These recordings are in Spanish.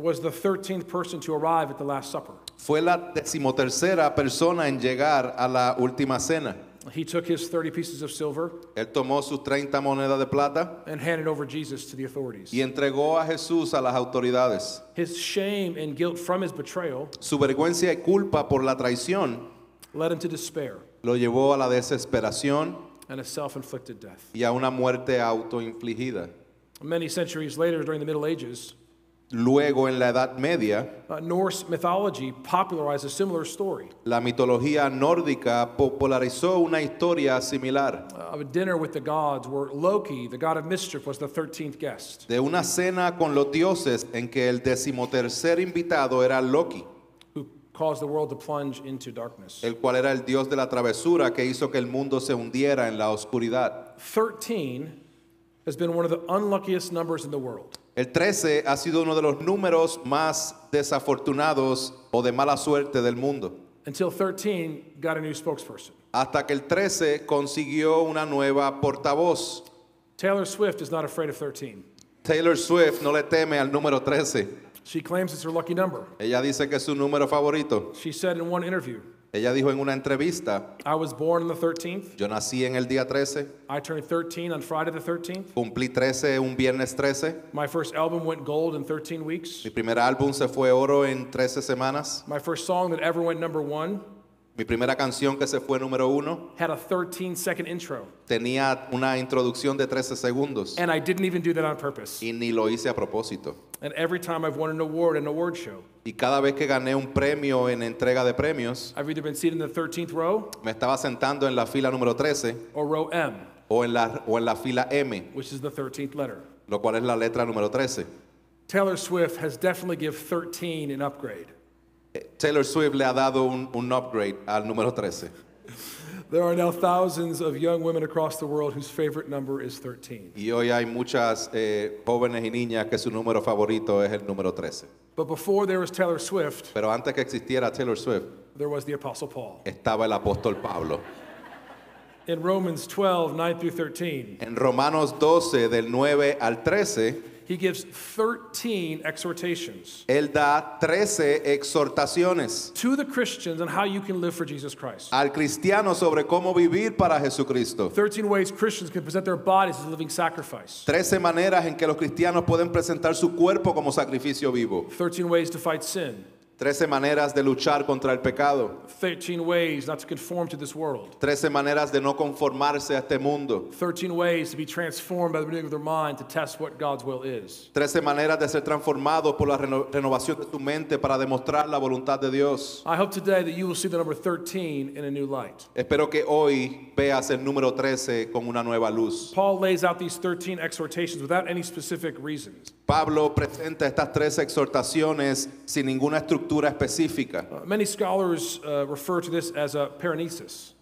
was the 13th person to arrive at the Last Supper. Fue la decimotercera persona en llegar a la última cena. He took his 30 pieces of silver Él tomó sus 30 monedas de plata and handed over Jesus to the authorities. y entregó a Jesús a las autoridades. His shame and guilt from his betrayal Su vergüenza y culpa por la traición led him to despair lo llevó a la desesperación and a self-inflicted death. y a una muerte autoinfligida. Many centuries later during the Middle Ages Luego en la Edad Media, uh, Norse mythology popularized a similar story la mitología nórdica popularizó una historia similar uh, of a dinner with the gods where Loki, the god of mischief, was the 13th guest. de una cena con los dioses en que el decimotercer invitado era Loki, who caused the world to plunge into darkness. el cual era el dios de la travesura que hizo que el mundo se hundiera en la oscuridad. 13 has been one of the unluckiest numbers in the world. El 13 ha sido uno de los números más desafortunados o de mala suerte del mundo. Hasta que el 13 consiguió una nueva portavoz. Taylor Swift no le teme al número 13. Ella dice que es su número favorito. Ella dijo en una entrevista, I was born on the 13th. yo nací en el día 13, I turned 13 on Friday the 13th. cumplí 13 un viernes 13, My first album went gold in 13 weeks. mi primer álbum se fue oro en 13 semanas, My first song that ever went number one mi primera canción que se fue número uno tenía una introducción de 13 segundos y ni lo hice a propósito. Y cada vez que gané un premio en entrega de premios, me estaba sentando en la fila número 13 o en la, o en la fila M, lo cual es la letra número 13. Taylor Swift has definitely 13 an upgrade. Taylor Swift le ha dado un, un upgrade al número 13. There are now thousands of young women across the world whose favorite number is 13. Y hoy hay muchas eh, jóvenes y niñas que su número favorito es el número 13. But before there was Taylor Swift, Pero antes que existiera Taylor Swift, there was the Apostle Paul. estaba el apóstol Pablo. In Romans 12, 9 through 13, En Romanos 12 del 9 al 13, he gives 13 exhortations. Él da 13 exhortaciones to the Christians on how you can live for Jesus Christ. al cristiano sobre cómo vivir para Jesucristo. 13 ways Christians can present their bodies as a living sacrifice. 13 maneras en que los cristianos pueden presentar su cuerpo como sacrificio vivo. 13 ways to fight sin. 13 maneras de luchar contra el pecado. 13 ways not to conform to this world. 13 maneras de no conformarse a este mundo. 13 ways to be transformed by the renewing of their mind to test what God's will is. 13 maneras de ser transformados por la reno renovación de tu mente para demostrar la voluntad de Dios. I hope today that you will see the number 13 in a new light. Espero que hoy veas el número 13 con una nueva luz. Paul lays out these 13 exhortations without any specific reasons. Pablo presenta estas 13 exhortaciones sin ninguna estructura estructura específica. Uh, many scholars uh, refer to this as a paranesis.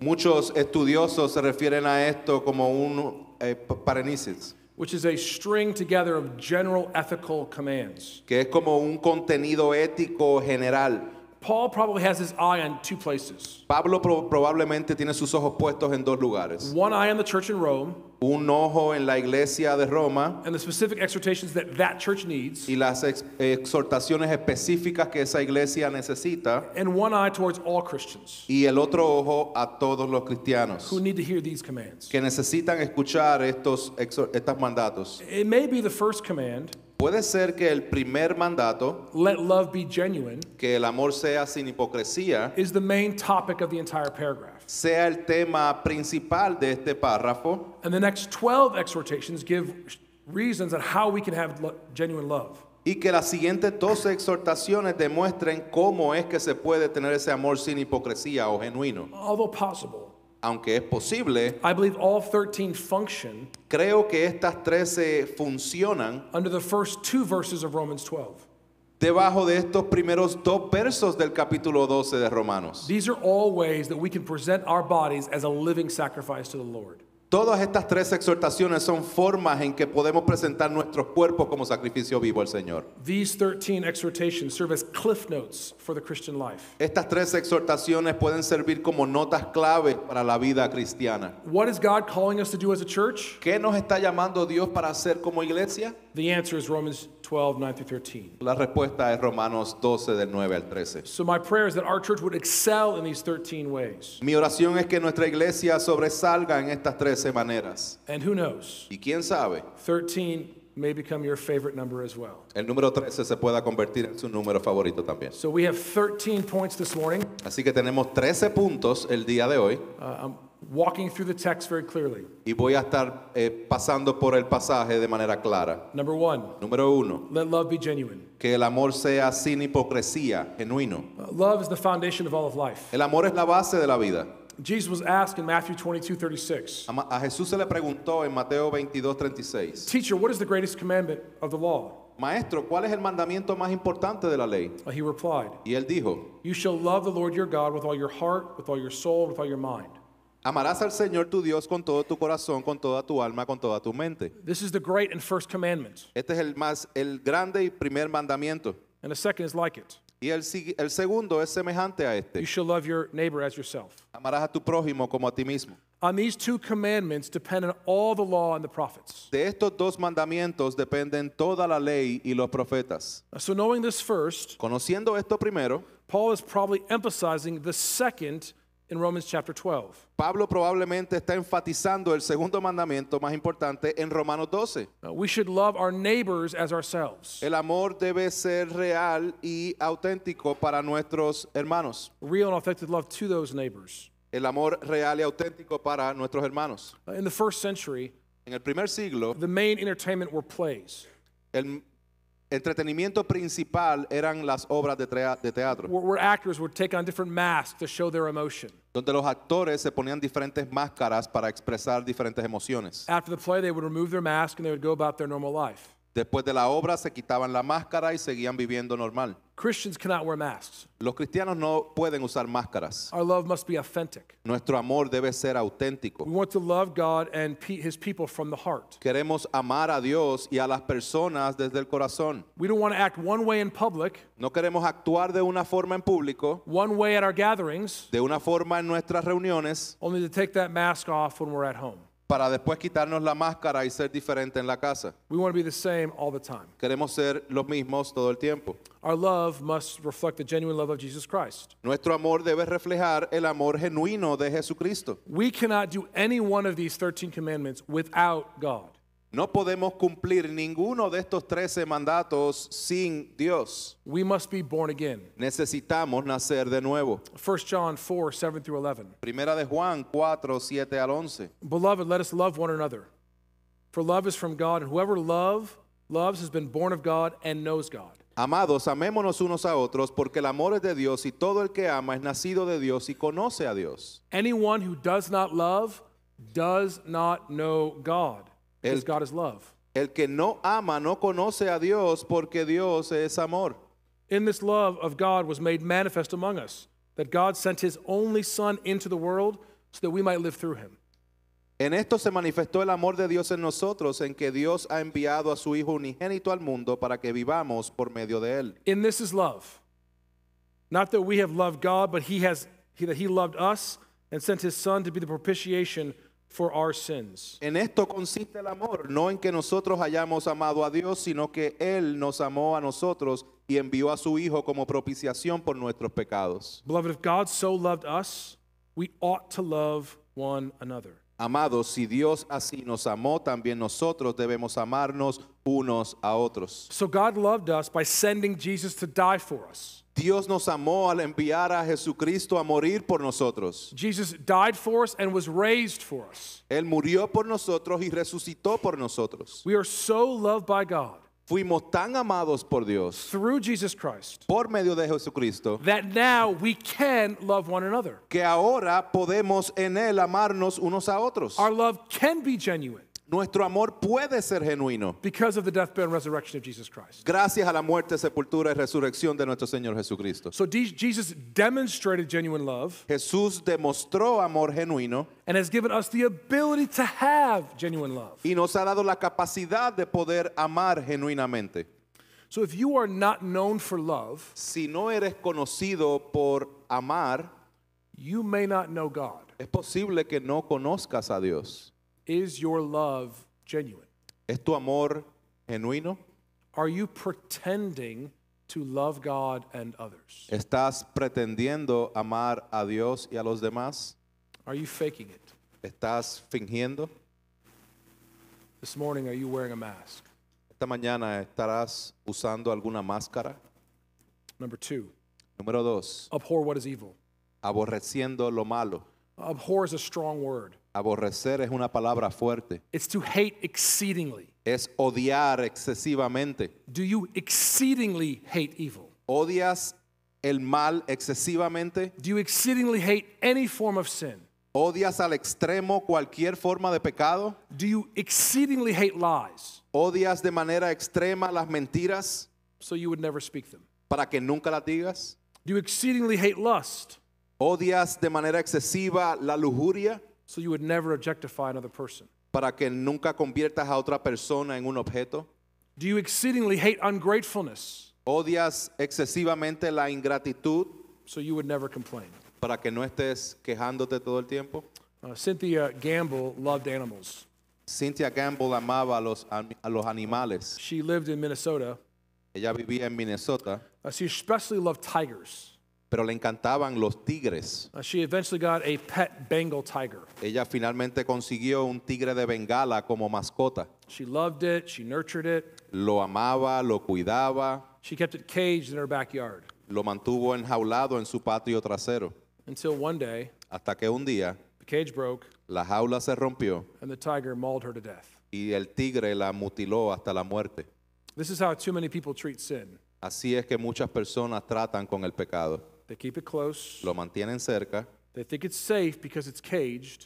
Muchos estudiosos se refieren a esto como un eh, paranesis. Which is a string together of general ethical commands. Que es como un contenido ético general. Paul probably has his eye on two places. Pablo pro probablemente tiene sus ojos puestos en dos lugares. One eye on the church in Rome. Un ojo en la iglesia de Roma. And the specific exhortations that that church needs. Y las ex exhortaciones específicas que esa iglesia necesita. And one eye towards all Christians. Y el otro ojo a todos los cristianos. Who need to hear these commands. Que necesitan escuchar estos estos mandatos. It may be the first command. Puede ser que el primer mandato, let love be genuine, que el amor sea sin hipocresía, main topic of the entire paragraph. sea el tema principal de este párrafo. give reasons how we can have genuine love. Y que las siguientes 12 exhortaciones demuestren cómo es que se puede tener ese amor sin hipocresía o genuino. Although possible. aunque es posible, I believe all 13 function creo que estas 13 funcionan under the first two verses of Romans 12. debajo de estos primeros dos versos del capítulo 12 de Romanos. These are all ways that we can present our bodies as a living sacrifice to the Lord. Todas estas tres exhortaciones son formas en que podemos presentar nuestros cuerpos como sacrificio vivo al Señor. These exhortations serve as cliff notes for the Christian life. Estas tres exhortaciones pueden servir como notas clave para la vida cristiana. What is God calling us to do as a church? ¿Qué nos está llamando Dios para hacer como iglesia? The answer is Romans 12, 9 through 13. La respuesta es Romanos 12 del 9 al 13. So my prayer is that our church would excel in these 13 ways. Mi oración es que nuestra iglesia sobresalga en estas 13 maneras. And who knows? ¿Y quién sabe? 13 may become your favorite number as well. El número 13 se pueda convertir en su número favorito también. So we have 13 points this morning. Así que tenemos 13 puntos el día de hoy. Uh, walking through the text very clearly. Y voy a estar eh, pasando por el pasaje de manera clara. Number one, Número uno, let love be genuine. que el amor sea sin hipocresía, genuino. Uh, love is the foundation of all of life. El amor es la base de la vida. Jesus was asked in Matthew twenty two thirty six. A, Jesús se le preguntó en Mateo 22, 36. Teacher, what is the greatest commandment of the law? Maestro, ¿cuál es el mandamiento más importante de la ley? Uh, he replied, Y él dijo, You shall love the Lord your God with all your heart, with all your soul, with all your mind. Amarás al Señor tu Dios con todo tu corazón, con toda tu alma, con toda tu mente. This is the great and first commandment. Este es el más el grande y primer mandamiento. And the second is like it. Y el, el segundo es semejante a este. You shall love your neighbor as yourself. Amarás a tu prójimo como a ti mismo. On these two commandments depend on all the law and the prophets. De estos dos mandamientos dependen toda la ley y los profetas. Uh, so knowing this first, conociendo esto primero, Paul is probably emphasizing the second in Romans chapter 12. Pablo probablemente está enfatizando el segundo mandamiento más importante en Romanos 12. Uh, we should love our neighbors as ourselves. El amor debe ser real y auténtico para nuestros hermanos. Real and love to those neighbors. El amor real y auténtico para nuestros hermanos. Uh, in the first century, en el primer siglo, the main entertainment were plays. El entretenimiento principal eran las obras de, teatro. Where, actors would take on different masks to show their emotion. Donde los actores se ponían diferentes máscaras para expresar diferentes emociones. After the play, they would remove their mask and they would go about their normal life. Después de la obra se quitaban la máscara y seguían viviendo normal. Los cristianos no pueden usar máscaras. Nuestro amor debe ser auténtico. Queremos amar a Dios y a las personas desde el corazón. No queremos actuar de una forma en público. One way gatherings. De una forma en nuestras reuniones. Only to take that mask off when we're at para después quitarnos la máscara y ser diferente en la casa. Queremos ser los mismos todo el tiempo. Nuestro amor debe reflejar el amor genuino de Jesucristo. We cannot do any one of these 13 commandments without God. No podemos cumplir ninguno de estos 13 mandatos sin Dios. We must be born again. Necesitamos nacer de nuevo. 1 John 4, 7 through 11. Primera de Juan 4, 7 al 11. Beloved, let us love one another. For love is from God, and whoever love loves has been born of God and knows God. Amados, amémonos unos a otros porque el amor es de Dios y todo el que ama es nacido de Dios y conoce a Dios. Anyone who does not love does not know God El, God is love. el que no ama no conoce a Dios porque Dios es amor. In this love of God was made manifest among us, that God sent his only Son into the world so that we might live through him. En esto se manifestó el amor de Dios en nosotros, en que Dios ha enviado a su Hijo unigénito al mundo para que vivamos por medio de él. In this is love. Not that we have loved God, but he has he, that he loved us and sent his son to be the propitiation for our sins. En esto consiste el amor, no en que nosotros hayamos amado a Dios, sino que Él nos amó a nosotros y envió a su Hijo como propiciación por nuestros pecados. Beloved, if God so loved us, we ought to love one another. Amados, si Dios así nos amó, también nosotros debemos amarnos unos a otros. So God loved us by sending Jesus to die for us. Dios nos amó al enviar a Jesucristo a morir por nosotros. Jesus died and Él murió por nosotros y resucitó por nosotros. We are Fuimos tan amados por Dios. Through Jesus Christ. Por medio de Jesucristo. now we can love one another. Que ahora podemos en él amarnos unos a otros. Our love can be genuine. Nuestro amor puede ser genuino gracias a la muerte, sepultura y resurrección de nuestro Señor Jesucristo. Jesús demostró amor genuino y nos ha dado la capacidad de poder amar genuinamente. Si no eres conocido por amar, es posible que no conozcas a Dios. Is your love genuine? ¿Es tu amor genuino? Are you pretending to love God and others? ¿Estás pretendiendo amar a Dios y a los demás? Are you faking it? ¿Estás fingiendo? This morning, are you wearing a mask? Esta mañana estarás usando alguna máscara. Number two, Número dos, abhor what is evil. aborreciendo lo malo. Abhor is a strong word. Aborrecer es una palabra fuerte. It's to hate exceedingly. Es odiar excesivamente. Do you exceedingly hate evil? ¿Odias el mal excesivamente? Do you exceedingly hate any form of sin? ¿Odias al extremo cualquier forma de pecado? Do you exceedingly hate lies? ¿Odias de manera extrema las mentiras? So you would never speak them. Para que nunca las digas? Do you exceedingly hate lust? ¿Odias de manera excesiva la lujuria? so you would never objectify another person? Para que nunca conviertas a otra persona en un objeto. Do you exceedingly hate ungratefulness? Odias excesivamente la ingratitud. So you would never complain. Para que no estés quejándote todo el tiempo. Uh, Cynthia Gamble loved animals. Cynthia Gamble amaba a los, a los animales. She lived in Minnesota. Ella vivía en Minnesota. Uh, she especially loved tigers. pero le encantaban los tigres. Uh, Ella finalmente consiguió un tigre de Bengala como mascota. Lo amaba, lo cuidaba. Lo mantuvo enjaulado en su patio trasero. hasta que un día la jaula se rompió y el tigre la mutiló hasta la muerte. Así es que muchas personas tratan con el pecado. Lo mantienen cerca.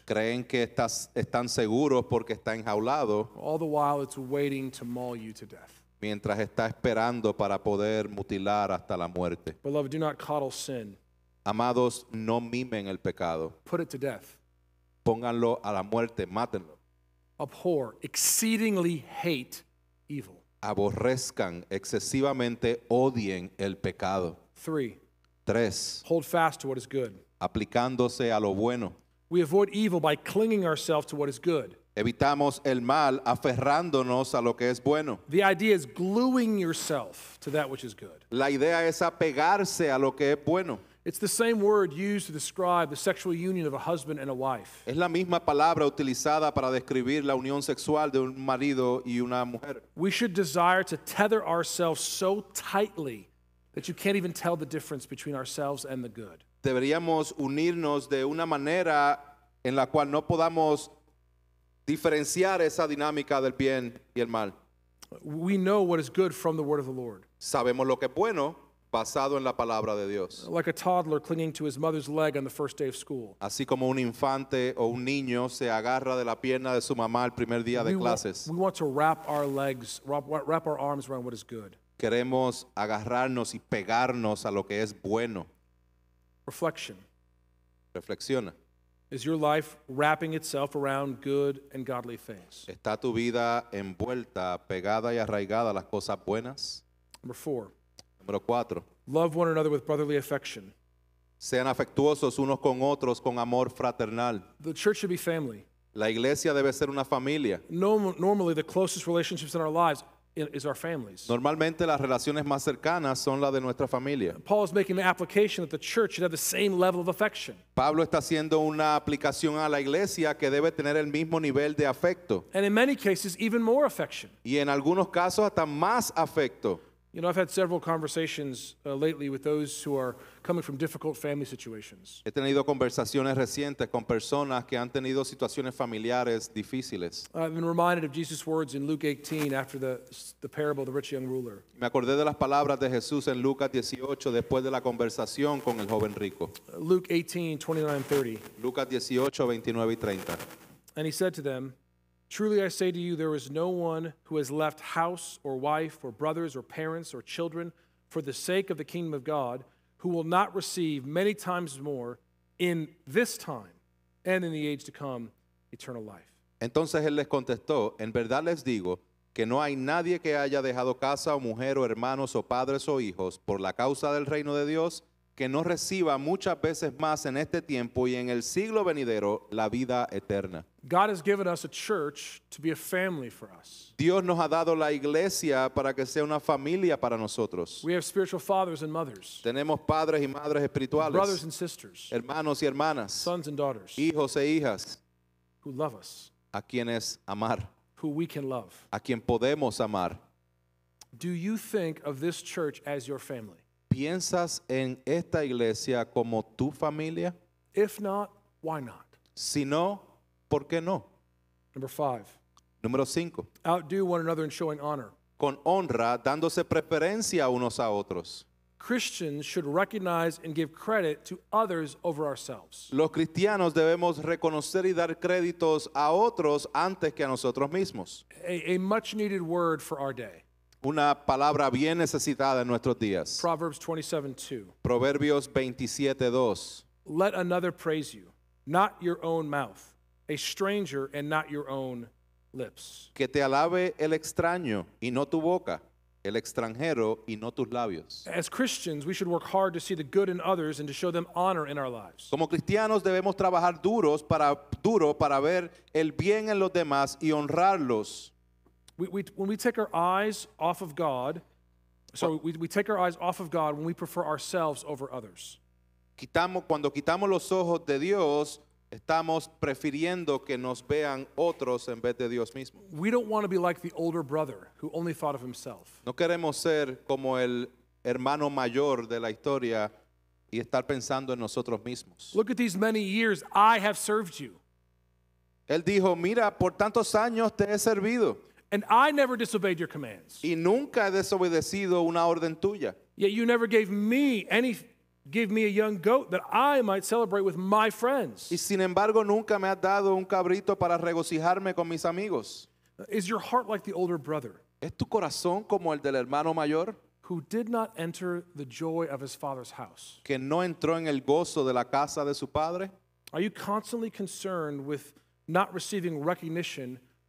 Creen que estás, están seguros porque está enjaulado. Mientras está esperando para poder mutilar hasta la muerte. Amados, no mimen el pecado. Pónganlo a la muerte, mátenlo. Aborrezcan excesivamente, odien el pecado. 3 Tres. Hold fast to what is good. Aplicándose a lo bueno. We avoid evil by clinging ourselves to what is good. Evitamos el mal aferrándonos a lo que es bueno. The idea is gluing yourself to that which is good. La idea es apegarse a lo que es bueno. It's the same word used to describe the sexual union of a husband and a wife. Es la misma palabra utilizada para describir la unión sexual de un marido y una mujer. We should desire to tether ourselves so tightly that you can't even tell the difference between ourselves and the good. Deberíamos unirnos de una manera en la cual no podamos diferenciar esa dinámica del bien y el mal. We know what is good from the word of the Lord. Sabemos lo que es bueno basado en la palabra de Dios. Like a toddler clinging to his mother's leg on the first day of school. Así como un infante o un niño se agarra de la pierna de su mamá el primer día de we clases. Want, we want to wrap our legs, wrap, wrap our arms around what is good. queremos agarrarnos y pegarnos a lo que es bueno. Reflection. Reflexiona. Is your life wrapping itself around good and godly things? ¿Está tu vida envuelta, pegada y arraigada a las cosas buenas? Number 4. Número 4. Love one another with brotherly affection. Sean afectuosos unos con otros con amor fraternal. The church should be family. La iglesia debe ser una familia. No, normally the closest relationships in our lives is our families. Normalmente las relaciones más cercanas son las de nuestra familia. Paul is making an application that the church should have the same level of affection. Pablo está haciendo una aplicación a la iglesia que debe tener el mismo nivel de afecto. And in many cases even more affection. Y en algunos casos hasta más afecto. You know, I've had several conversations uh, lately with those who are coming from difficult family situations. He tenido conversaciones recientes con personas que han tenido situaciones familiares difíciles. I've been reminded of Jesus' words in Luke 18 after the, the parable of the rich young ruler. Me acordé de las palabras de Jesús en Lucas 18 después de la conversación con el joven rico. Luke 1829 30. Lucas 18:29 y 30. And he said to them, Truly I say to you, there is no one who has left house or wife or brothers or parents or children for the sake of the kingdom of God who will not receive many times more in this time and in the age to come eternal life. Entonces él les contestó, en verdad les digo que no hay nadie que haya dejado casa o mujer o hermanos o padres o hijos por la causa del reino de Dios que no reciba muchas veces más en este tiempo y en el siglo venidero la vida eterna. Dios nos ha dado la iglesia para que sea una familia para nosotros. Tenemos padres y madres espirituales. Hermanos y hermanas. Hijos e hijas. A quienes amar. A quien podemos amar. Do you think of this church as your family? ¿Piensas en esta iglesia como tu familia? If not, why not? Si no, ¿por qué no? Number five. Número 5. Outdo one another in showing honor. Con honra, dándose preferencia unos a otros. Christians should recognize and give credit to others over ourselves. Los cristianos debemos reconocer y dar créditos a otros antes que a nosotros mismos. A, a much needed word for our day una palabra bien necesitada en nuestros días. Proverbios 27:2. Let another praise you, not your own mouth, a stranger and not your own lips. Que te alabe el extraño y no tu boca. El extranjero y no tus labios. Como cristianos debemos trabajar duros para duro para ver el bien en los demás y honrarlos. we, we, when we take our eyes off of God, so we, we take our eyes off of God when we prefer ourselves over others. Quitamos, cuando quitamos los ojos de Dios, estamos prefiriendo que nos vean otros en vez de Dios mismo. We don't want to be like the older brother who only thought of himself. No queremos ser como el hermano mayor de la historia y estar pensando en nosotros mismos. Look at these many years I have served you. Él dijo, mira, por tantos años te he servido. And I never disobeyed your commands. Y nunca he desobedecido una orden tuya. Yet you never gave me any give me a young goat that I might celebrate with my friends. Y sin embargo nunca me has dado un cabrito para regocijarme con mis amigos. Is your heart like the older brother? ¿Es tu corazón como el del hermano mayor? Who did not enter the joy of his father's house. Que no entró en el gozo de la casa de su padre. Are you constantly concerned with not receiving recognition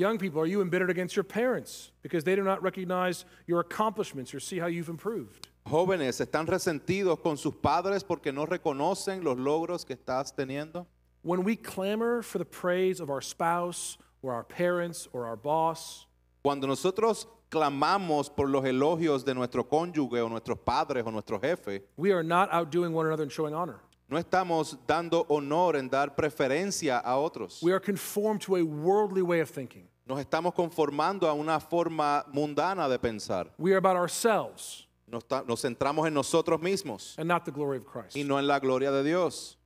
Young people, are you embittered against your parents because they do not recognize your accomplishments or see how you've improved? Jóvenes están resentidos con sus padres porque no reconocen los logros que estás teniendo. When we clamor for the praise of our spouse or our parents or our boss, Cuando nosotros clamamos por los elogios de nuestro cónyuge o nuestros padres o nuestro jefe, we are not outdoing one another and showing honor. no estamos dando honor en dar preferencia a otros. We are conformed to a worldly way of thinking. Nos estamos conformando a una forma mundana de pensar. Nos, centramos en nosotros mismos y no en la gloria de Dios.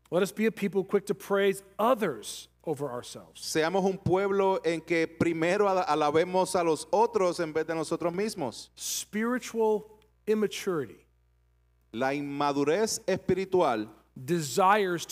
Seamos un pueblo en que primero alabemos a los otros en vez de nosotros mismos. Spiritual La inmadurez espiritual desires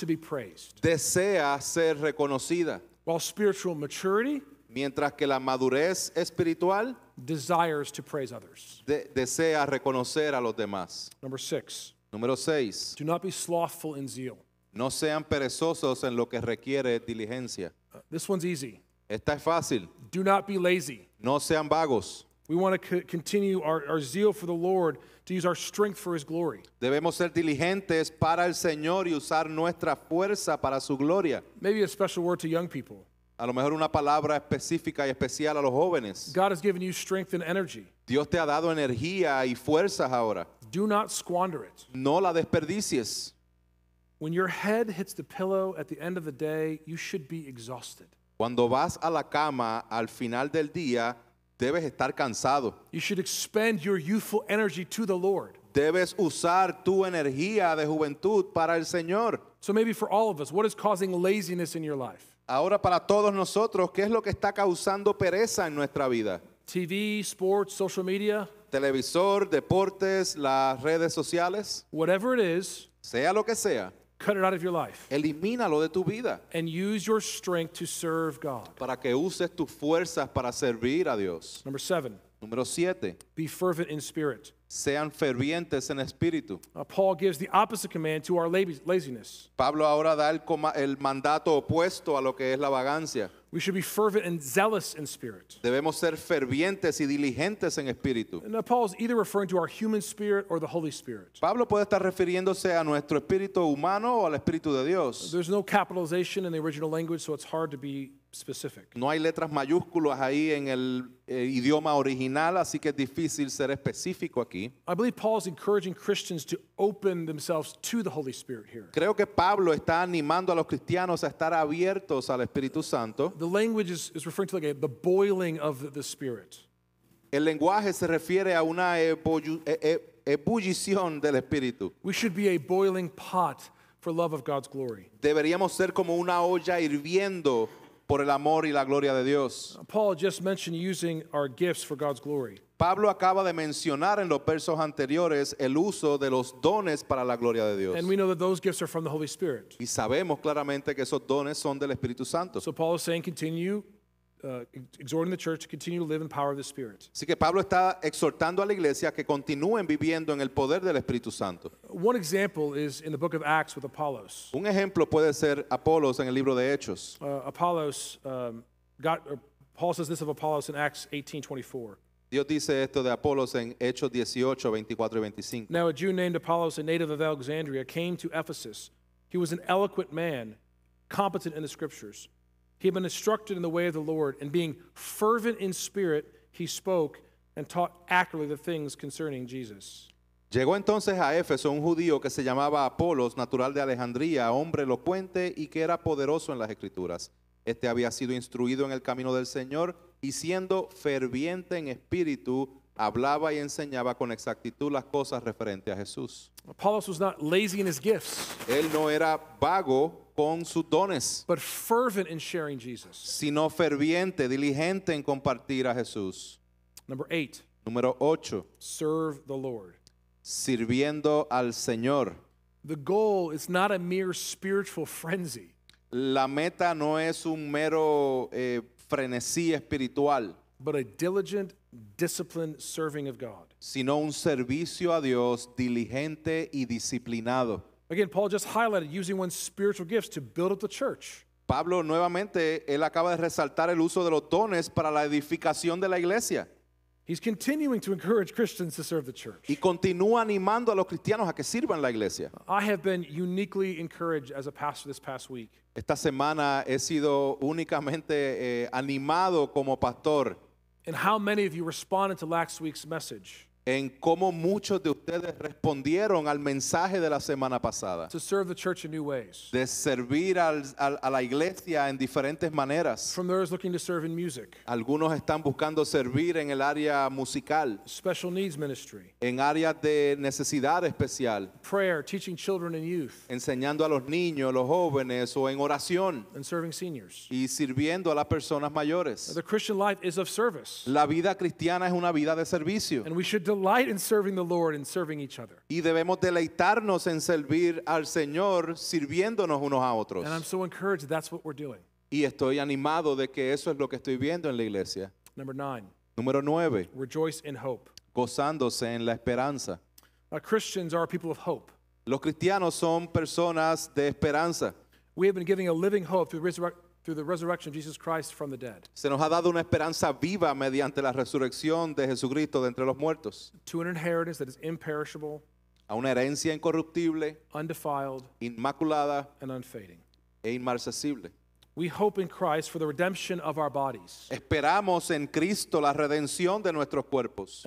desea ser reconocida, while spiritual maturity Mientras que la madurez espiritual desires to praise others. de- desea reconocer a los demás. Number six, Número 6. do not be slothful in zeal. No sean perezosos en lo que requiere diligencia. Uh, This one's easy. Esta es fácil. Do not be lazy. No sean vagos. We want to continue our, our zeal for the Lord to use our strength for His glory. Debemos ser diligentes para el Señor y usar nuestra fuerza para su gloria. Maybe a special word to young people. A lo mejor una palabra específica y especial a los jóvenes. Dios te ha dado energía y fuerzas ahora. Do not squander it. No la desperdicies. Cuando vas a la cama al final del día, debes estar cansado. Debes usar tu energía de juventud para el Señor. So maybe for all of us, what is causing laziness in your life? Ahora para todos nosotros, ¿qué es lo que está causando pereza en nuestra vida? TV, sports, social media, Televisor, deportes, las redes sociales, whatever it is, sea lo que sea, cut it out of your life elimínalo de tu vida and use your strength to serve God. para que uses tus fuerzas para servir a Dios. Number seven, Número siete, be fervent in spirit. sean fervientes en espíritu. Uh, Paul gives the opposite command to our laziness. Pablo ahora da el, el mandato opuesto a lo que es la vagancia. We should be fervent and zealous in spirit. Debemos ser fervientes y diligentes en espíritu. Now Paul is either referring to our human spirit or the Holy Spirit. Pablo puede estar refiriéndose a nuestro espíritu humano o al espíritu de Dios. There's no capitalization in the original language, so it's hard to be No hay letras mayúsculas ahí en el eh, idioma original, así que es difícil ser específico aquí. Creo que Pablo está animando a los cristianos a estar abiertos al Espíritu Santo. The language is, referring to the boiling of Spirit. El lenguaje se refiere a una e, e, ebullición del Espíritu. We should be a boiling pot for love of God's glory. Deberíamos ser como una olla hirviendo por el amor y la gloria de Dios. Pablo acaba de mencionar en los versos anteriores el uso de los dones para la gloria de Dios. Y sabemos claramente que esos dones son del Espíritu Santo. So Paul is saying continue Uh, exhorting the church to continue to live in power of the Spirit. Así que Pablo está exhortando a la iglesia que continúen viviendo en el poder del Espíritu Santo. One example is in the book of Acts with Apollos. Un ejemplo puede ser Apolos en el libro de Hechos. Uh, Apollos, um, got, uh, Paul says this of Apollos in Acts 18:24. Dios dice esto de Apolos en Hechos 18, 24 y 25. Now a Jew named Apollos, a native of Alexandria, came to Ephesus. He was an eloquent man, competent in the scriptures. Llegó entonces a Éfeso un judío que se llamaba Apolos, natural de Alejandría, hombre elocuente y que era poderoso en las escrituras. Este había sido instruido en el camino del Señor y siendo ferviente en espíritu, hablaba y enseñaba con exactitud las cosas referentes a Jesús. Apolos was not lazy in his gifts. Él no era vago con sus dones, but fervent in sharing Jesus. sino ferviente, diligente en compartir a Jesús. Number eight, Número 8. serve the Lord. Sirviendo al Señor. The goal is not a mere spiritual frenzy. La meta no es un mero eh, frenesí espiritual, but a diligent, disciplined serving of God. sino un servicio a Dios diligente y disciplinado. Again, Paul just highlighted using one's spiritual gifts to build up the church. Pablo nuevamente, él acaba de resaltar el uso de los dones para la edificación de la iglesia. He's continuing to encourage Christians to serve the church. Y continúa animando a los cristianos a que sirvan la iglesia. I have been uniquely encouraged as a pastor this past week. Esta semana he sido únicamente eh, animado como pastor. And how many of you responded to last week's message? en cómo muchos de ustedes respondieron al mensaje de la semana pasada. De servir a la iglesia en diferentes maneras. Algunos están buscando servir en el área musical. En áreas de necesidad especial. Enseñando a los niños, los jóvenes o en oración. Y sirviendo a las personas mayores. La vida cristiana es una vida de servicio. delight in serving the Lord and serving each other. Y debemos deleitarnos en servir al Señor sirviéndonos unos a otros. And I'm so encouraged that's what we're doing. Y estoy animado de que eso es lo que estoy viendo en la iglesia. Number nine. Número nueve. Rejoice in hope. Gozándose en la esperanza. Uh, Christians are people of hope. Los cristianos son personas de esperanza. We have been giving a living hope through resurrection Se nos ha dado una esperanza viva mediante la resurrección de Jesucristo de entre los muertos. a una herencia incorruptible, inmaculada e inmarcesible. Esperamos en Cristo la redención de nuestros cuerpos.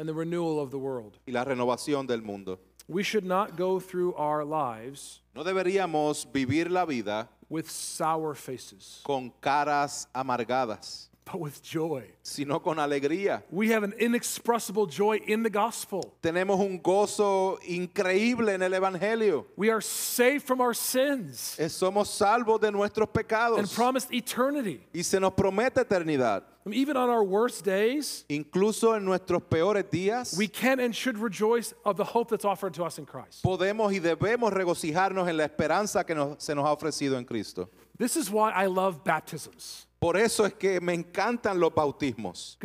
Y la renovación del mundo. We should not go through our lives no deberíamos vivir la vida with sour faces. con caras amargadas but with joy. Sino con alegría. We have an inexpressible joy in the gospel. Tenemos un gozo increíble en el evangelio. We are saved from our sins. Somos salvos de nuestros pecados. And promised eternity. Y se nos promete eternidad. even on our worst days, incluso en nuestros peores días, we can and should rejoice of the hope that's offered to us in Christ. Podemos y debemos regocijarnos en la esperanza que nos, se nos ha ofrecido en Cristo. This is why I love baptisms. Por eso es que me encantan los bautismos.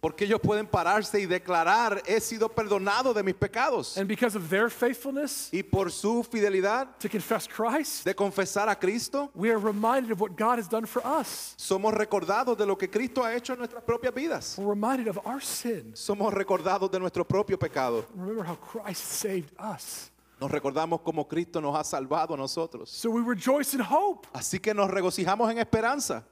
Porque ellos pueden pararse y declarar, he sido perdonado de mis pecados. Y por su fidelidad de confesar a Cristo, somos recordados de lo que Cristo ha hecho en nuestras propias vidas. Somos recordados de nuestro propio pecado. Remember how Christ saved us. Nos recordamos cómo Cristo nos ha salvado a nosotros. So we rejoice in hope. Así que nos regocijamos en esperanza.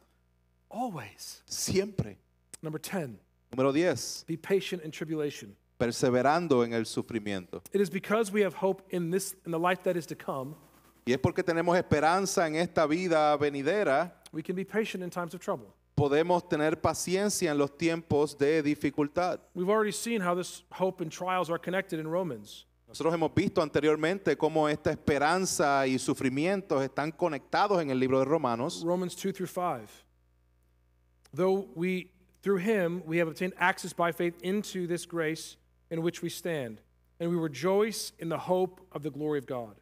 Always. Siempre. Number 10. Número 10. Be patient in tribulation. Perseverando en el sufrimiento. It is because we have hope in this in the life that is to come. Y es porque tenemos esperanza en esta vida venidera. We can be patient in times of trouble. Podemos tener paciencia en los tiempos de dificultad. We've already seen how this hope and trials are connected in Romans. Nosotros hemos visto anteriormente cómo esta esperanza y sufrimientos están conectados en el libro de Romanos. Romans 2 5. Though we through him we have obtained access by faith into this grace in which we stand, and we rejoice in the hope of the glory of God.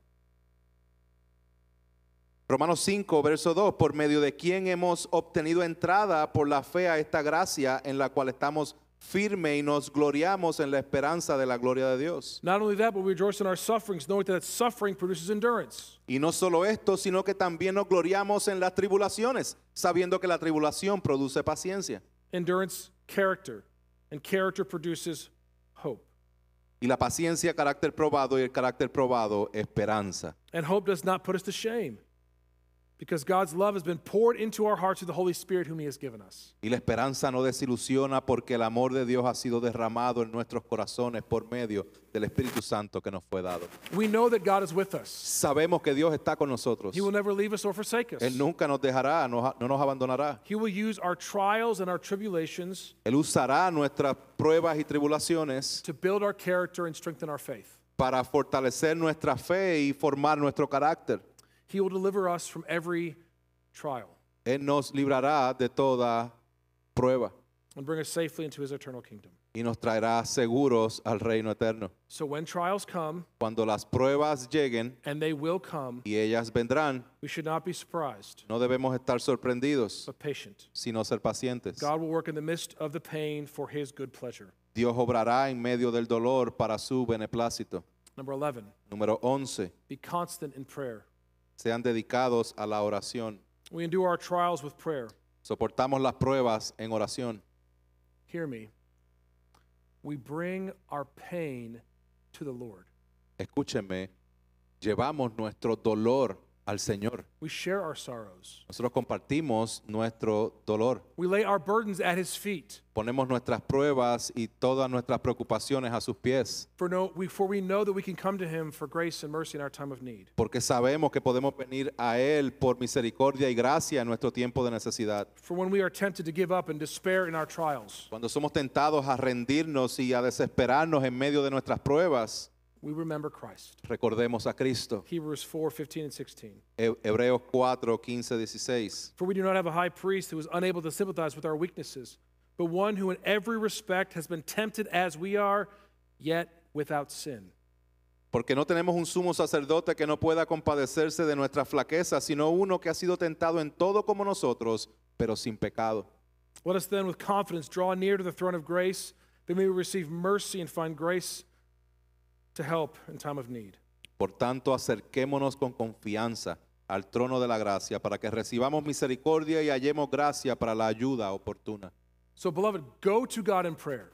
Romanos 5, verso 2, por medio de quien hemos obtenido entrada por la fe a esta gracia en la cual estamos firme y nos gloriamos en la esperanza de la gloria de Dios. Y no solo esto, sino que también nos gloriamos en las tribulaciones, sabiendo que la tribulación produce paciencia. Endurance, produces hope. Y la paciencia, carácter probado, y el carácter probado, esperanza. And hope does not put Because God's love has been poured into our hearts through the Holy Spirit whom he has given us. Y la esperanza no desilusiona porque el amor de Dios ha sido derramado en nuestros corazones por medio del Espíritu Santo que nos fue dado. We know that God is with us. Sabemos que Dios está con nosotros. He will never leave us or forsake us. Él nunca nos dejará, no, no nos abandonará. He will use our trials and our tribulations Él usará nuestras pruebas y tribulaciones to build our character and strengthen our faith. para fortalecer nuestra fe y formar nuestro carácter. He will deliver us from every trial. Él nos librará de toda prueba. And bring us safely into his eternal kingdom. Y nos traerá seguros al reino eterno. So when trials come, cuando las pruebas lleguen, and they will come, y ellas vendrán, we should not be surprised, no debemos estar sorprendidos, but patient. sino ser pacientes. God will work in the midst of the pain for his good pleasure. Dios obrará en medio del dolor para su beneplácito. Number 11. Número 11. Be constant in prayer. sean dedicados a la oración. Soportamos las pruebas en oración. Hear Escúchenme. Llevamos nuestro dolor al Señor. Nosotros compartimos nuestro dolor. Ponemos nuestras pruebas y todas nuestras preocupaciones a sus pies. Porque sabemos que podemos venir a él por misericordia y gracia en nuestro tiempo de necesidad. Cuando somos tentados a rendirnos y a desesperarnos en medio de nuestras pruebas. We remember Christ. Recordemos a Cristo. Hebrews 4, 15 and 16. Hebreos 4, 15, 16. For we do not have a high priest who is unable to sympathize with our weaknesses, but one who in every respect has been tempted as we are, yet without sin. Porque no tenemos un sumo sacerdote que no pueda compadecerse de nuestras flaquezas, sino uno que ha sido tentado en todo como nosotros, pero sin pecado. Let us then with confidence draw near to the throne of grace, that we may receive mercy and find grace Por tanto, acerquémonos con confianza al trono de la gracia para que recibamos misericordia y hallemos gracia para la ayuda oportuna. So beloved, go to God in prayer.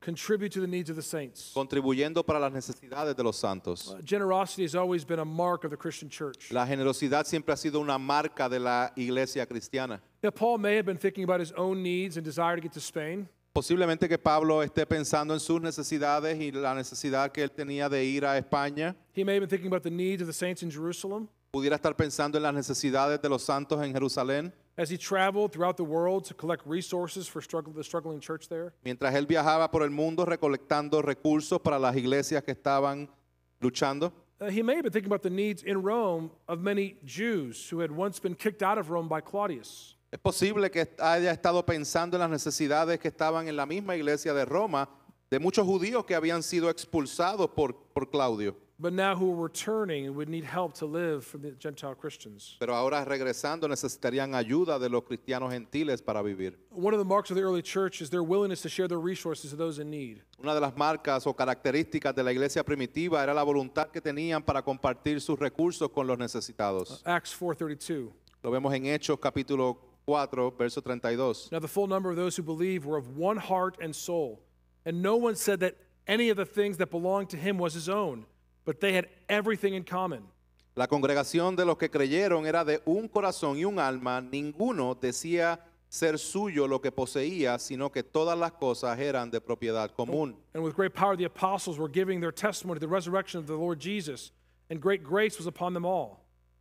Contribuyendo para las necesidades de los santos. La generosidad siempre ha sido una marca de la iglesia cristiana. Paul may have been thinking about his own needs and desire to get to Spain. Posiblemente que Pablo esté pensando en sus necesidades y la necesidad que él tenía de ir a España. He may have been thinking about the needs of the saints in Jerusalem. Pudiera estar pensando en las necesidades de los santos en Jerusalén. Mientras él viajaba por el mundo recolectando recursos para las iglesias que estaban luchando, uh, he may es posible que haya estado pensando en las necesidades que estaban en la misma iglesia de Roma de muchos judíos que habían sido expulsados por, por Claudio. but now who are returning would need help to live from the Gentile Christians. Pero ahora regresando necesitarían ayuda de los cristianos gentiles para vivir. One of the marks of the early church is their willingness to share their resources to those in need. Una de las marcas o características de la iglesia primitiva era la voluntad que tenían para compartir sus recursos con los necesitados. Uh, Acts 4:32. Lo vemos en Hechos capítulo 4, verso 32. Now the full number of those who believed were of one heart and soul, and no one said that any of the things that belonged to him was his own. La congregación de los que creyeron era de un corazón y un alma. Ninguno decía ser suyo lo que poseía, sino que todas las cosas eran de propiedad común. with great power the apostles were giving their testimony the resurrection of the Lord Jesus, and great grace was upon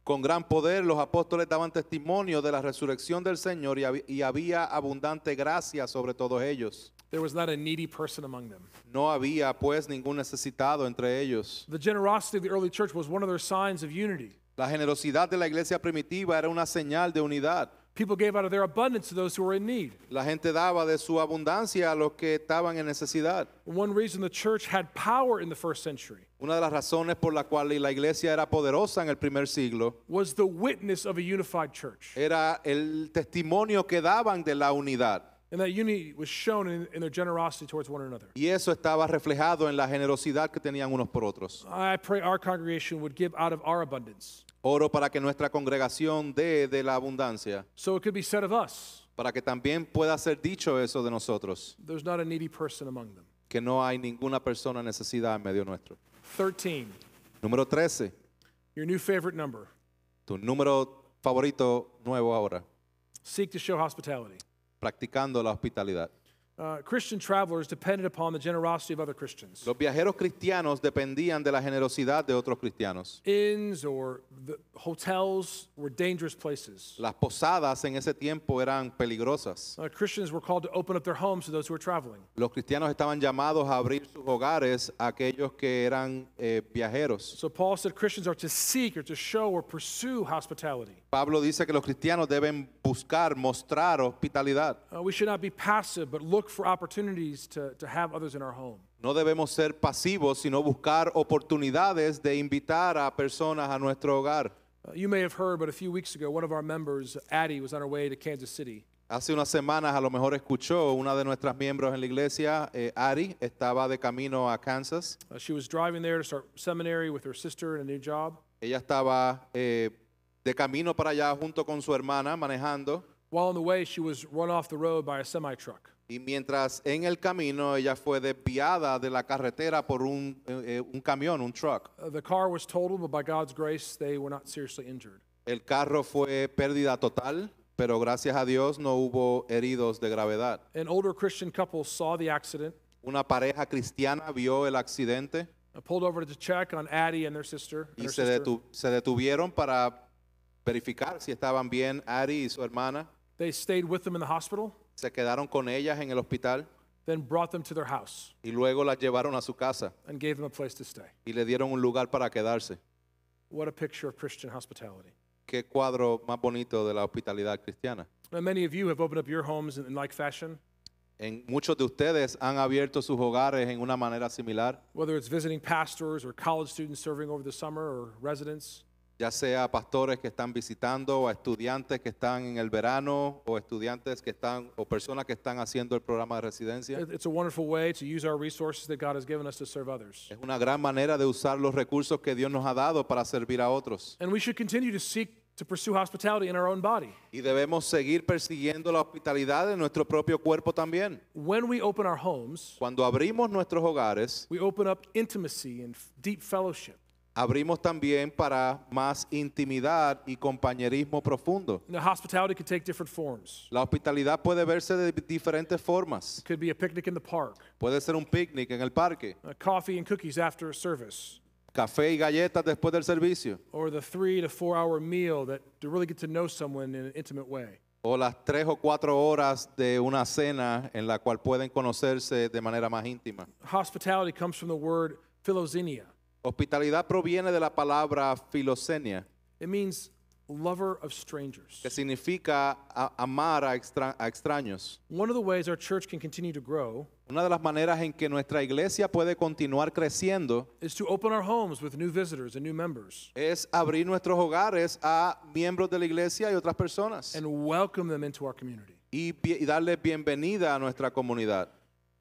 Con gran poder los apóstoles daban testimonio de la resurrección del Señor y había abundante gracia sobre todos ellos. There was not a needy person among them. No había pues ningún necesitado entre ellos. The generosity of the early church was one of their signs of unity. La generosidad de la iglesia primitiva era una señal de unidad. People gave out of their abundance to those who were in need. La gente daba de su abundancia a los que estaban en necesidad. One reason the church had power in the first century. Una de las razones por la cual la iglesia era poderosa en el primer siglo was the witness of a unified church. Era el testimonio que daban de la unidad. And that unity was shown in, in their generosity towards one another. Y eso estaba reflejado en la generosidad que tenían unos por otros. I pray our congregation would give out of our abundance. Oro para que nuestra congregación dé de la abundancia. So it could be said of us. Para que también pueda ser dicho eso de nosotros. There's not a needy person among them. Que no hay ninguna persona necesidad en medio nuestro. 13. Número 13. Your new favorite number. Tu número favorito nuevo ahora. Seek to show hospitality practicando la hospitalidad. Uh, Christian travelers depended upon the generosity of other Christians. Los viajeros cristianos dependían de la generosidad de otros cristianos. Inns or hotels were dangerous places. Las posadas en ese tiempo eran peligrosas. Uh, Christians were called to open up their homes to those who were traveling. Los cristianos estaban llamados a abrir sus hogares a aquellos que eran eh, viajeros. So Paul said Christians are to seek or to show or pursue hospitality. Pablo dice que los cristianos deben buscar, mostrar hospitalidad. Uh, we should not be passive, but look look for opportunities to, to have others in our home. No debemos ser pasivos, sino buscar oportunidades de invitar a personas a nuestro hogar. Uh, you may have heard, but a few weeks ago, one of our members, Addie, was on her way to Kansas City. Hace unas semanas a lo mejor escuchó una de nuestras miembros en la iglesia, eh, Ari, estaba de camino a Kansas. Uh, she was driving there to start seminary with her sister and a new job. Ella estaba eh, de camino para allá junto con su hermana manejando. While on the way, she was run off the road by a semi truck. Y mientras en el camino ella fue desviada de la carretera por un, eh, eh, un camión, un truck. Uh, the car was totaled, but by God's grace they were not seriously injured. El carro fue pérdida total, pero gracias a Dios no hubo heridos de gravedad. An older Christian couple saw the accident, Una pareja cristiana vio el accidente uh, pulled over to check on Addie and their sister. y se, sister. detu- se detuvieron para verificar si estaban bien Addie y su hermana. They stayed with them in the hospital. Se quedaron con ellas en el hospital. Then brought them to their house Y luego las llevaron a su casa and gave them a place to stay. y le dieron un lugar para quedarse. What a picture of Christian hospitality. Qué cuadro más bonito de la hospitalidad cristiana. Now, many of you have opened up your homes in, in like fashion, En muchos de ustedes han abierto sus hogares en una manera similar, whether it's visiting pastors or college students serving over the summer or residents ya sea pastores que están visitando, o a estudiantes que están en el verano, o estudiantes que están, o personas que están haciendo el programa de residencia. Es una gran manera de usar los recursos que Dios nos ha dado para servir a otros. Y debemos seguir persiguiendo la hospitalidad en nuestro propio cuerpo también. cuando abrimos nuestros hogares, we open up intimacy and deep fellowship abrimos también para más intimidad y compañerismo profundo. La hospitalidad puede verse de diferentes formas. Puede ser un picnic en el parque. Café y galletas después del servicio. o las tres o cuatro horas de una cena en la cual pueden conocerse de manera más íntima. Hospitalidad comes from the word philozenia. Hospitalidad proviene de la palabra filosenia, It means lover of strangers. que significa a- amar a, extra- a extraños. One of the ways our church can continue to grow Una de las maneras en que nuestra iglesia puede continuar creciendo is to open our homes with new visitors and new members es abrir nuestros hogares a miembros de la iglesia y otras personas and welcome them into our community. y, y darles bienvenida a nuestra comunidad.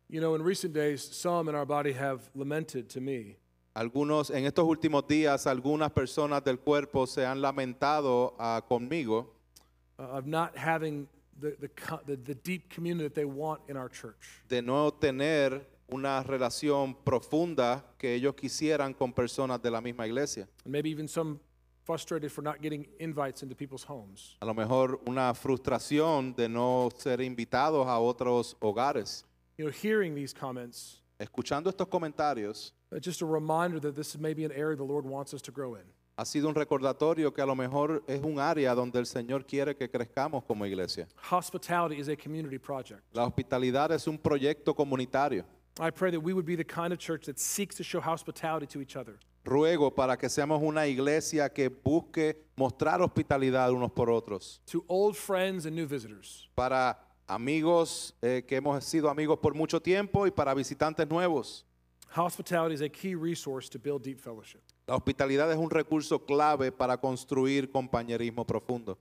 You know, in recent days, some in our body have lamented to me algunos, en estos últimos días, algunas personas del cuerpo se han lamentado conmigo de no tener una relación profunda que ellos quisieran con personas de la misma iglesia. A lo mejor una frustración de no ser invitados a otros hogares. Escuchando estos comentarios, ha sido un recordatorio que a lo mejor es un área donde el Señor quiere que crezcamos como iglesia. La hospitalidad es un proyecto comunitario. Ruego para que seamos una iglesia que busque mostrar hospitalidad unos por otros. Para amigos eh, que hemos sido amigos por mucho tiempo y para visitantes nuevos. Hospitality is a key resource to build deep fellowship. La hospitalidad es un recurso clave para construir compañerismo profundo.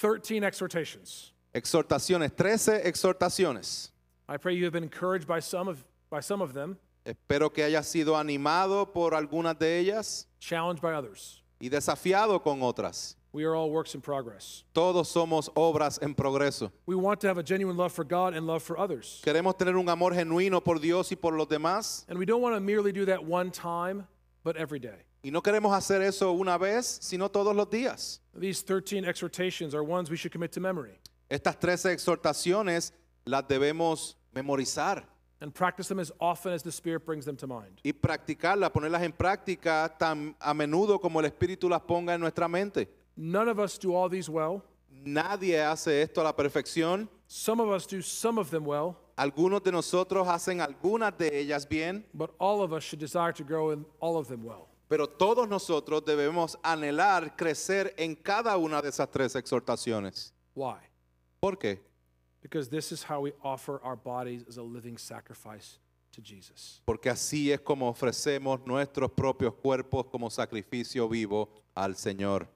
13 exhortations. Exhortaciones, 13 exhortaciones. I pray you have been encouraged by some of, by some of them, Espero que hayas sido animado por algunas de ellas challenged by others. y desafiado con otras. We are all works in progress. Todos somos obras en progreso. We want to have a genuine love for God and love for others. Queremos tener un amor genuino por Dios y por los demás. And we don't want to merely do that one time, but every day. Y no queremos hacer eso una vez, sino todos los días. These 13 exhortations are ones we should commit to memory Estas 13 exhortaciones las debemos memorizar and practice them as often as the Spirit brings them to mind. y practicarlas, ponerlas en práctica tan a menudo como el Espíritu las ponga en nuestra mente. None of us do all these well. Nadie hace esto a la perfección. Some of us do some of them well. Algunos de nosotros hacen algunas de ellas bien. But all of us should desire to grow in all of them well. Pero todos nosotros debemos anhelar crecer en cada una de esas tres exhortaciones. Why? ¿Por qué? Because this is how we offer our bodies as a living sacrifice to Jesus. Porque así es como ofrecemos nuestros propios cuerpos como sacrificio vivo al Señor.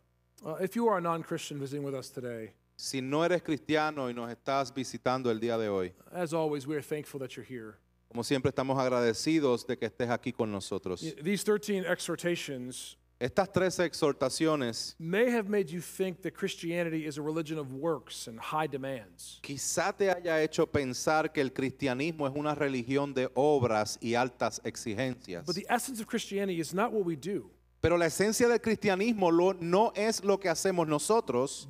Uh, if you are a non-Christian visiting with us today, Si no eres cristiano y nos estás visitando el día de hoy, as always, we are thankful that you're here. como siempre estamos agradecidos de que estés aquí con nosotros. Y- These 13 exhortations Estas tres exhortaciones may have made you think that Christianity is a religion of works and high demands. quizá te haya hecho pensar que el cristianismo es una religión de obras y altas exigencias. But the essence of Christianity is not what we do. Pero la esencia del cristianismo no es lo que hacemos nosotros,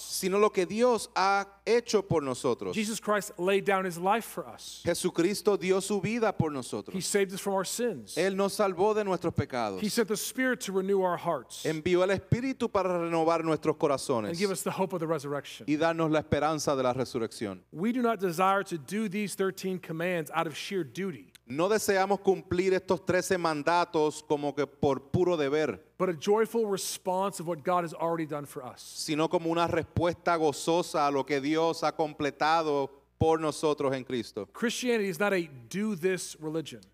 sino lo que Dios ha hecho por nosotros. Jesucristo dio su vida por nosotros. Él nos salvó de nuestros pecados. Envió el Espíritu para renovar nuestros corazones y darnos la esperanza de la resurrección. We do not desire 13 commands out of duty. No deseamos cumplir estos 13 mandatos como que por puro deber, sino como una respuesta gozosa a lo que Dios ha completado por nosotros en Cristo.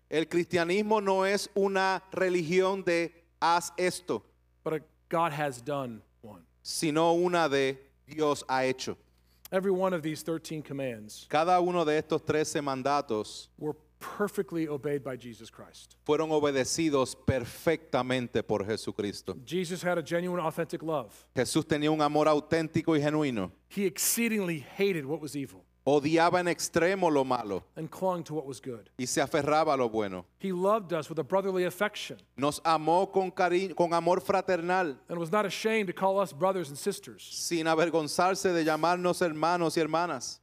El cristianismo no es una religión de haz esto, sino una de Dios ha hecho. Cada uno de estos 13 mandatos perfectly obeyed by Jesus Christ. Fueron obedecidos perfectamente por Jesucristo. Jesus had a genuine, authentic love. Jesús tenía un amor auténtico y genuino. He exceedingly hated what was evil. Odiaba en extremo lo malo y se aferraba a lo bueno. Nos amó con, con amor fraternal, sin avergonzarse de llamarnos hermanos y hermanas.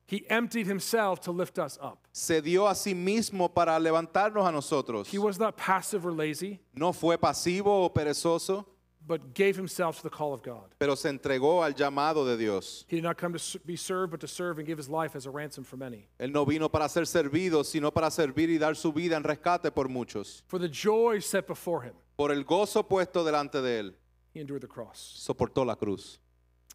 Se dio a sí mismo para levantarnos a nosotros. No fue pasivo o perezoso. but gave himself to the call of God. Pero se entregó al llamado de Dios. He did not come to be served, but to serve and give his life as a ransom for many. Él no vino para ser servido, sino para servir y dar su vida en rescate por muchos. For the joy set before him, Por el gozo puesto delante de él, he endured the cross. soportó la cruz.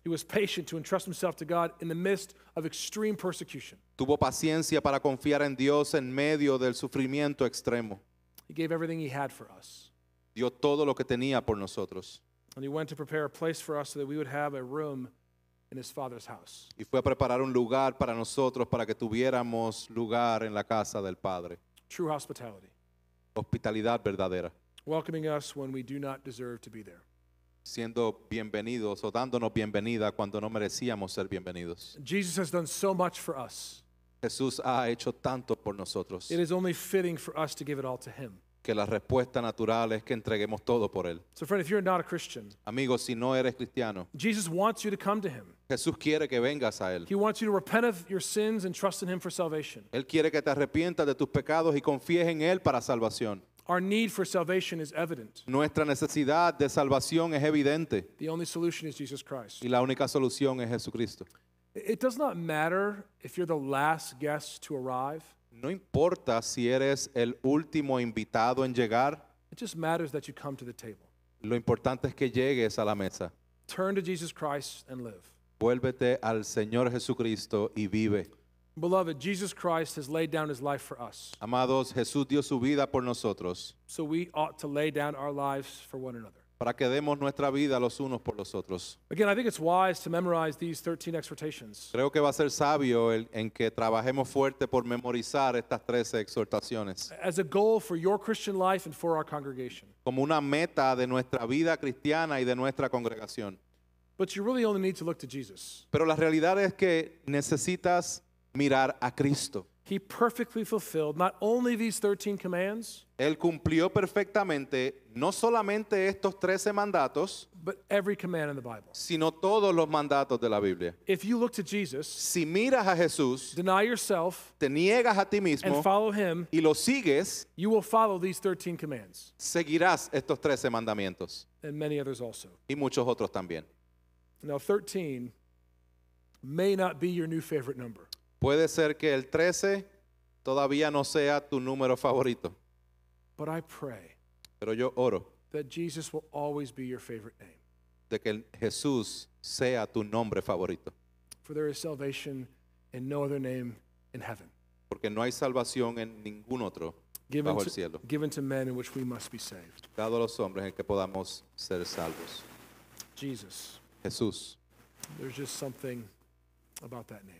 He was patient to entrust himself to God in the midst of extreme persecution. Tuvo paciencia para confiar en Dios en medio del sufrimiento extremo. He gave everything he had for us. dio todo lo que tenía por nosotros. And he went to prepare a place for us so that we would have a room in his father's house. Y fue a preparar un lugar para nosotros para que tuviéramos lugar en la casa del Padre. True hospitality. Hospitalidad verdadera. Welcoming us when we do not deserve to be there. Siendo bienvenidos o dándonos bienvenida cuando no merecíamos ser bienvenidos. Jesus has done so much for us. Jesús ha hecho tanto por nosotros. It is only fitting for us to give it all to him que la respuesta natural es que entreguemos todo por él. Amigos, si no eres cristiano, Jesús quiere que vengas a él. Él quiere que te arrepientas de tus pecados y confíes en él para salvación. Nuestra necesidad de salvación es evidente. Y la única solución es Jesucristo. It does not matter if you're the last guest no importa si eres el último invitado en llegar. It just matters that you come to the table. Lo importante es que llegues a la mesa. Turn to Jesus Christ and live. Vuélvete al Señor Jesucristo y vive. Beloved, Jesus Christ has laid down his life for us. Amados, Jesús dio su vida por nosotros. So we ought to lay down our lives for one another para que demos nuestra vida los unos por los otros. Creo que va a ser sabio el- en que trabajemos fuerte por memorizar estas 13 exhortaciones como una meta de nuestra vida cristiana y de nuestra congregación. Pero la realidad es que necesitas mirar a Cristo. He perfectly fulfilled not only these 13 commands, Él cumplió perfectamente no solamente estos 13 mandatos, but every command in the Bible. sino todos los mandatos de la Biblia. If you look to Jesus, Si miras a Jesús, deny yourself, te niegas a ti mismo and follow him, y lo sigues, you will follow these 13 commands seguirás estos 13 mandamientos and many others also. y muchos otros también. Now, 13 may not be your new favorite number. Puede ser que el 13 todavía no sea tu número favorito. Pero yo oro de que Jesús sea tu nombre favorito. Porque no hay salvación en ningún otro bajo el cielo. Dado a los hombres en que podamos ser salvos. Jesús. Jesús. There's just something about that name.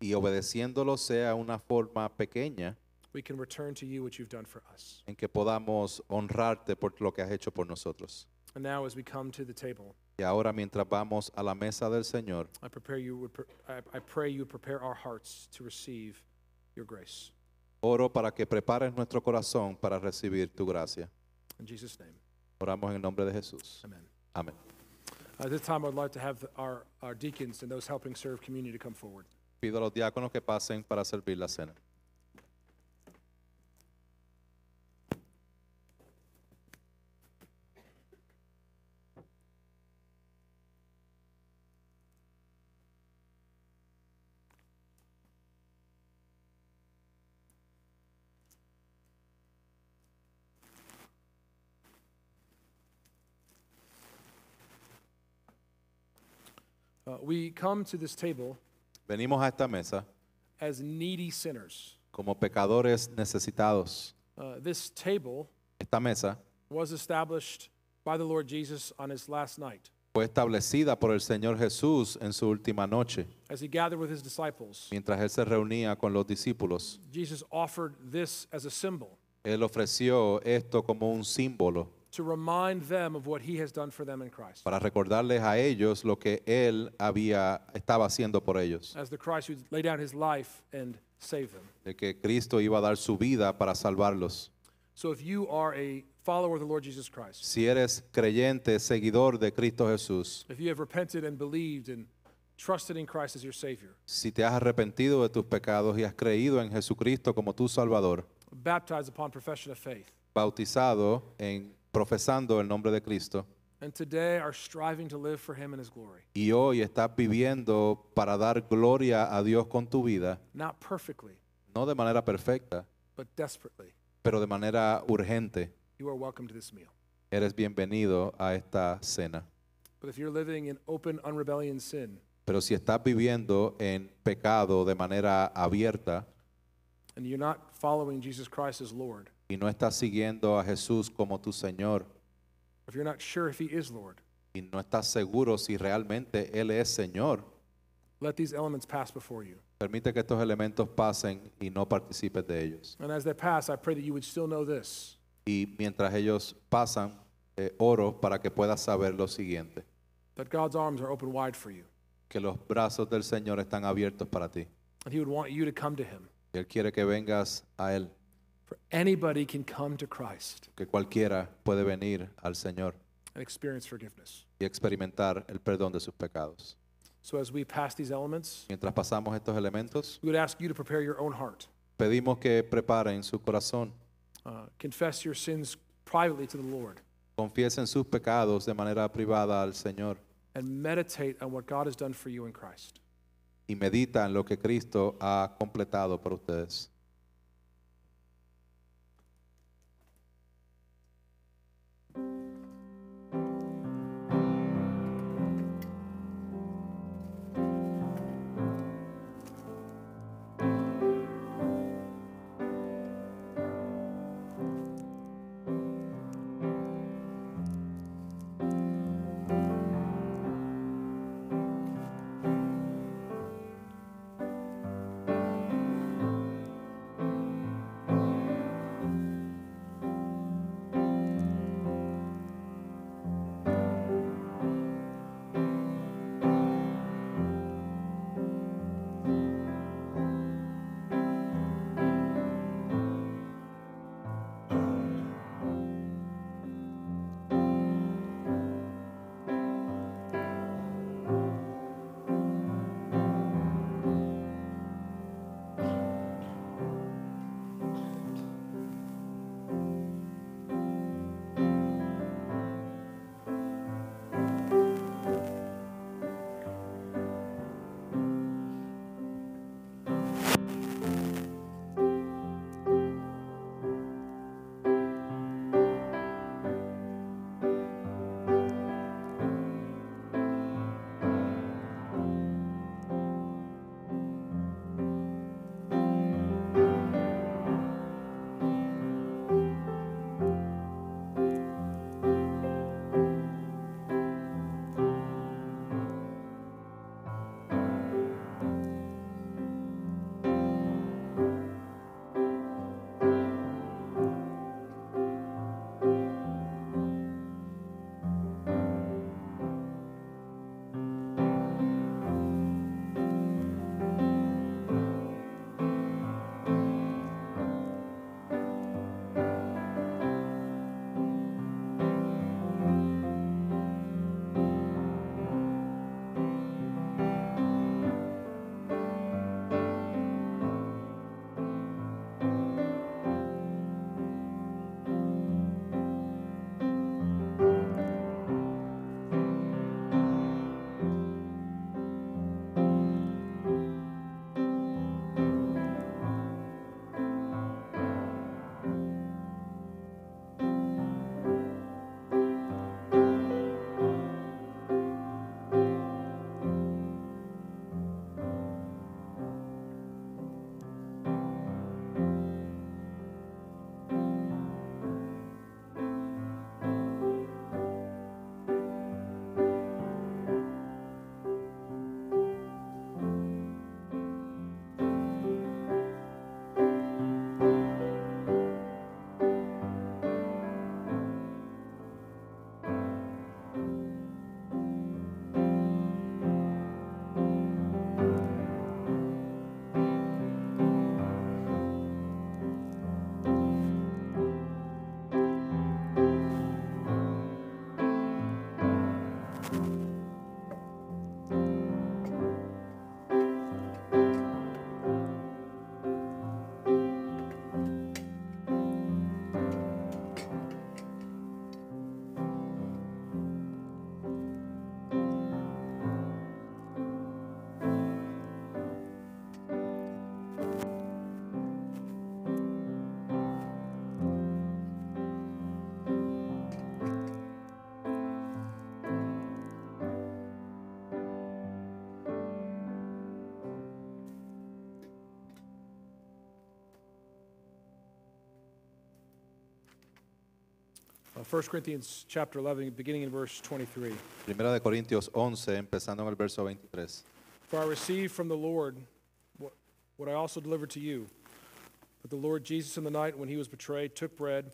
y obedeciéndolo sea una forma pequeña en que podamos honrarte por lo que has hecho por nosotros. Y ahora mientras vamos a la mesa del Señor, oro para que prepares nuestro corazón para recibir tu gracia. Oramos en el nombre de Jesús. Amén. Pido a los diáconos que pasen para servir la cena. Uh, we come to this table venimos a esta mesa como pecadores necesitados. Uh, esta mesa fue establecida por el Señor Jesús en su última noche. Mientras él se reunía con los discípulos, él ofreció esto como un símbolo para recordarles a ellos lo que él había estaba haciendo por ellos, de que Cristo iba a dar su vida para salvarlos. Si eres creyente, seguidor de Cristo Jesús, si te has arrepentido de tus pecados y has creído en Jesucristo como tu Salvador, baptized upon profession bautizado en profesando el nombre de Cristo. Y hoy estás viviendo para dar gloria a Dios con tu vida. No de manera perfecta, pero de manera urgente. Eres bienvenido a esta cena. Pero si estás viviendo en pecado de manera abierta and you're not a Jesús Cristo como Lord, y no estás siguiendo a Jesús como tu Señor y no estás seguro si realmente Él es Señor, permite que estos elementos pasen y no participes de ellos. Y mientras ellos pasan, eh, oro para que puedas saber lo siguiente, que los brazos del Señor están abiertos para ti. Y Él quiere que vengas a Él que cualquiera puede venir al Señor y experimentar el perdón de sus pecados. Mientras pasamos estos elementos, pedimos que preparen su corazón, uh, confiesen sus pecados de manera privada al Señor y mediten en lo que Cristo ha completado por ustedes. 1 Corinthians chapter 11 beginning in verse 23. de Corintios 11 empezando en el verso 23. For I received from the Lord what, what I also delivered to you. That the Lord Jesus in the night when he was betrayed took bread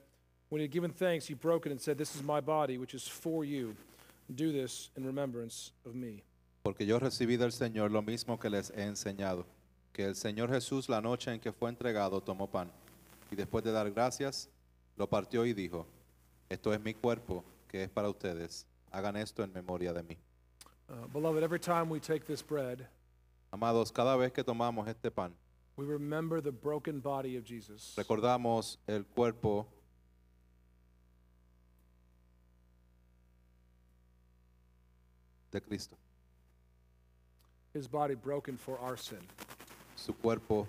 when he had given thanks he broke it and said this is my body which is for you. Do this in remembrance of me. Porque yo recibí del Señor lo mismo que les he enseñado, que el Señor Jesús la noche en que fue entregado tomó pan y después de dar gracias lo partió y dijo Esto es mi cuerpo que es para ustedes. Hagan esto en memoria de mí. Uh, beloved, every time we take this bread, Amados, cada vez que tomamos este pan, we remember the broken body of Jesus. recordamos el cuerpo de Cristo, His body broken for our sin. su cuerpo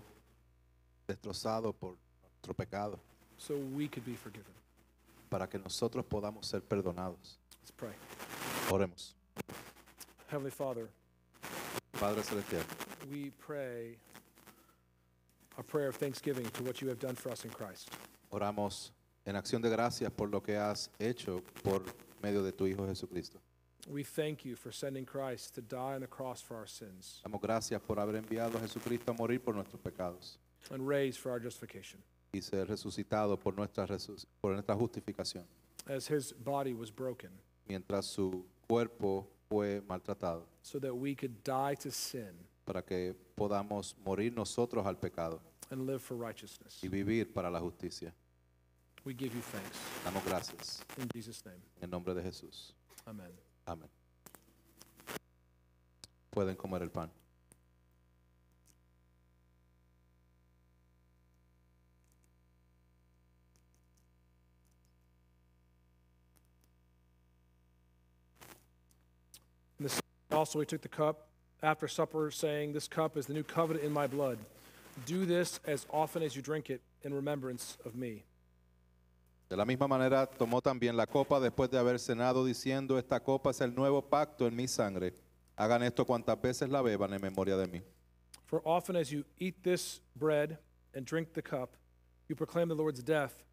destrozado por nuestro pecado, So we could be forgiven para que nosotros podamos ser perdonados. Let's pray. Oremos. Heavenly Father, Padre Celestial, we pray a prayer of thanksgiving to what you have done for us in Christ. Oramos en acción de gracias por lo que has hecho por medio de tu Hijo Jesucristo. We thank you for sending Christ to die on the cross for our sins Damos gracias por haber enviado a Jesucristo a morir por nuestros pecados and raise for our justification y ser resucitado por nuestra, por nuestra justificación. mientras su cuerpo fue maltratado. para que podamos morir nosotros al pecado. Y vivir para la justicia. Damos gracias. En nombre de Jesús. Amén. Amén. Pueden comer el pan. Also, he took the cup after supper, saying, This cup is the new covenant in my blood. Do this as often as you drink it in remembrance of me. De la misma manera tomó también la copa después de haber cenado, diciendo, Esta copa es el nuevo pacto en mi sangre. Hagan esto cuantas veces la beban en memoria de mí. For often as you eat this bread and drink the cup, you proclaim the Lord's death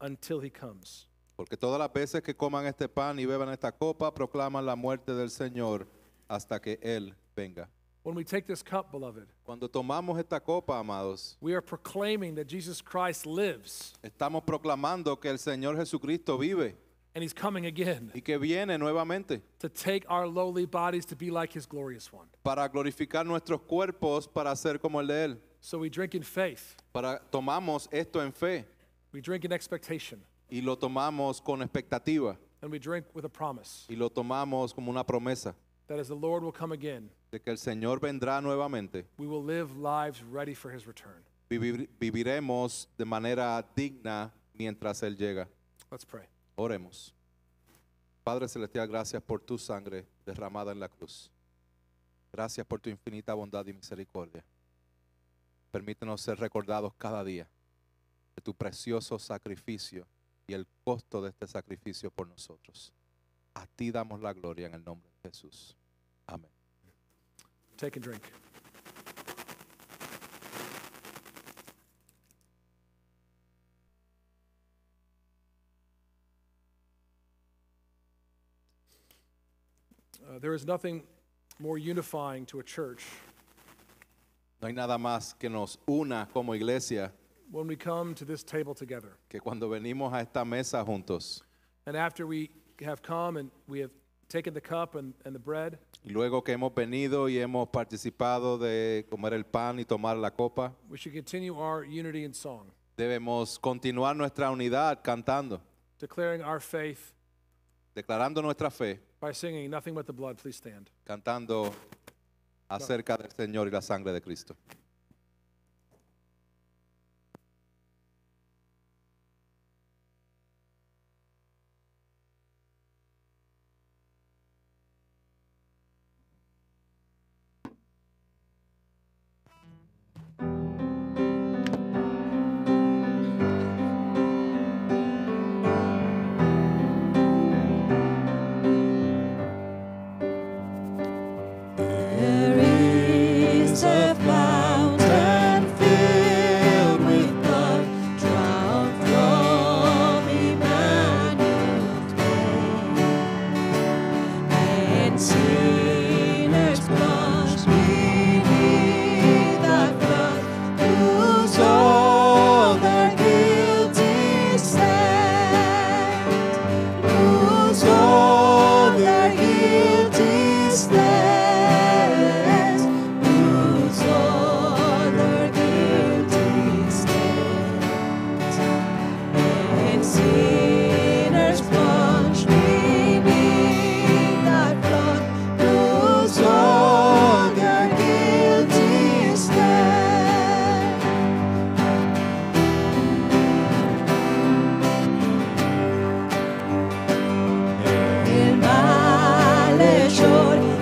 until he comes. Porque todas las veces que coman este pan y beban esta copa, proclaman la muerte del Señor hasta que él venga. Cuando tomamos esta copa, amados, estamos proclamando que el Señor Jesucristo vive y que viene nuevamente para glorificar nuestros cuerpos para ser como el de él. So we drink in faith. Para tomamos esto en fe We drink in y lo tomamos con expectativa y lo tomamos como una promesa de que el Señor vendrá nuevamente, viviremos de manera digna mientras él llega. Let's pray. Oremos. Padre celestial, gracias por tu sangre derramada en la cruz. Gracias por tu infinita bondad y misericordia. Permítenos ser recordados cada día de tu precioso sacrificio y el costo de este sacrificio por nosotros. A ti damos la gloria en el nombre de Jesús. Amen. Take a drink. Uh, there is nothing more unifying to a church. No hay nada más que nos una como iglesia when we come to this table together. que cuando venimos a esta mesa juntos. And after we have come and we have luego que hemos venido y hemos participado de comer el pan y tomar la copa, we should continue our unity in song, debemos continuar nuestra unidad cantando, declaring our faith declarando nuestra fe, by singing Nothing But the Blood. Please stand. cantando acerca del Señor y la sangre de Cristo.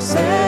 céu.